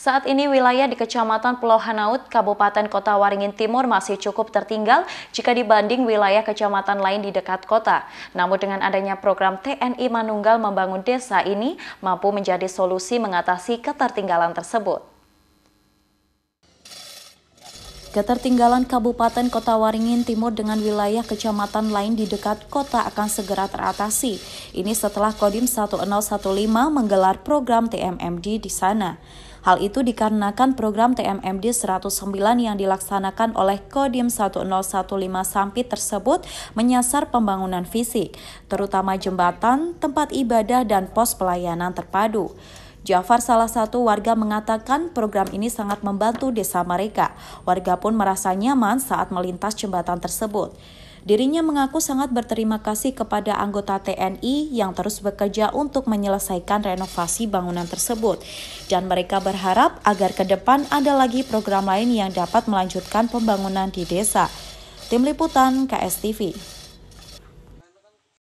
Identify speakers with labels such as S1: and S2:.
S1: Saat ini wilayah di Kecamatan Pulau Hanaut, Kabupaten Kota Waringin Timur masih cukup tertinggal jika dibanding wilayah kecamatan lain di dekat kota. Namun dengan adanya program TNI Manunggal Membangun Desa ini mampu menjadi solusi mengatasi ketertinggalan tersebut. Ketertinggalan Kabupaten Kota Waringin Timur dengan wilayah kecamatan lain di dekat kota akan segera teratasi. Ini setelah Kodim 1015 menggelar program TMMD di sana. Hal itu dikarenakan program TMMD 109 yang dilaksanakan oleh Kodim 1015 Sampit tersebut menyasar pembangunan fisik, terutama jembatan, tempat ibadah, dan pos pelayanan terpadu. Jafar salah satu warga mengatakan program ini sangat membantu desa mereka. Warga pun merasa nyaman saat melintas jembatan tersebut. Dirinya mengaku sangat berterima kasih kepada anggota TNI yang terus bekerja untuk menyelesaikan renovasi bangunan tersebut. Dan mereka berharap agar ke depan ada lagi program lain yang dapat melanjutkan pembangunan di desa. Tim Liputan KSTV